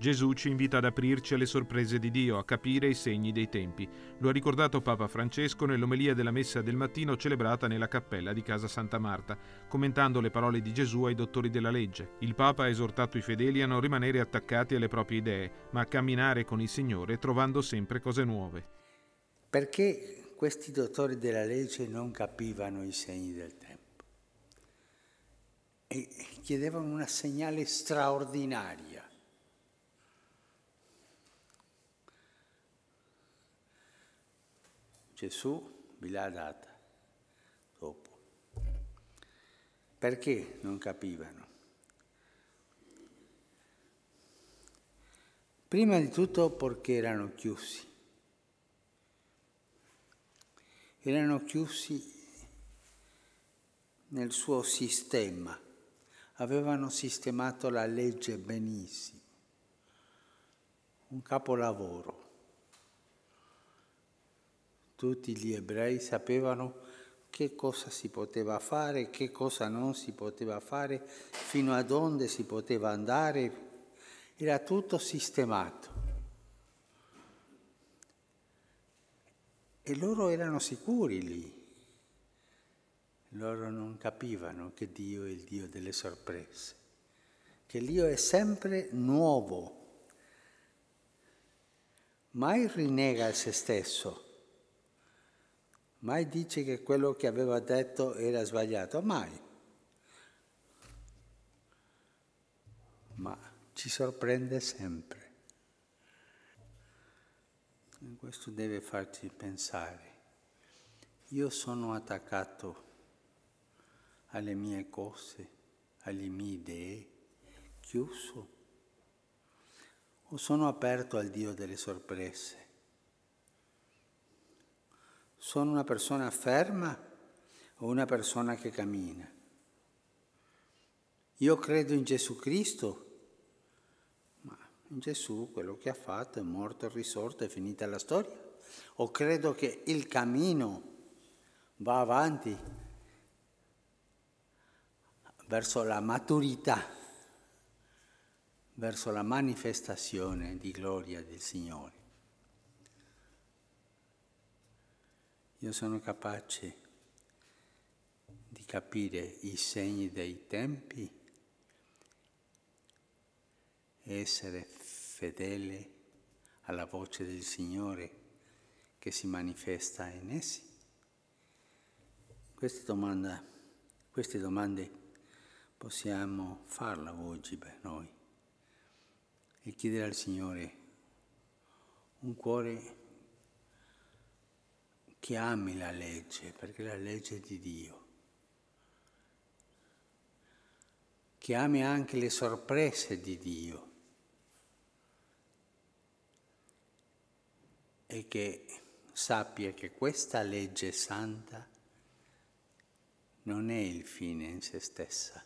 Gesù ci invita ad aprirci alle sorprese di Dio, a capire i segni dei tempi. Lo ha ricordato Papa Francesco nell'omelia della messa del mattino celebrata nella cappella di Casa Santa Marta, commentando le parole di Gesù ai dottori della legge. Il Papa ha esortato i fedeli a non rimanere attaccati alle proprie idee, ma a camminare con il Signore trovando sempre cose nuove. Perché questi dottori della legge non capivano i segni del tempo e chiedevano una segnale straordinaria Gesù vi l'ha data dopo. Perché non capivano? Prima di tutto perché erano chiusi. Erano chiusi nel suo sistema. Avevano sistemato la legge benissimo. Un capolavoro tutti gli ebrei sapevano che cosa si poteva fare, che cosa non si poteva fare, fino a dove si poteva andare, era tutto sistemato. E loro erano sicuri lì, loro non capivano che Dio è il Dio delle sorprese, che Dio è sempre nuovo, mai rinnega a se stesso Mai dice che quello che aveva detto era sbagliato, mai. Ma ci sorprende sempre. E questo deve farci pensare. Io sono attaccato alle mie cose, alle mie idee, chiuso. O sono aperto al Dio delle sorprese? Sono una persona ferma o una persona che cammina? Io credo in Gesù Cristo, ma in Gesù quello che ha fatto è morto, è risorto, è finita la storia. O credo che il cammino va avanti verso la maturità, verso la manifestazione di gloria del Signore. io sono capace di capire i segni dei tempi e essere fedele alla voce del Signore che si manifesta in essi? Queste, domanda, queste domande possiamo farla oggi per noi e chiedere al Signore un cuore che ami la legge, perché la legge è di Dio, che ami anche le sorprese di Dio e che sappia che questa legge santa non è il fine in se stessa.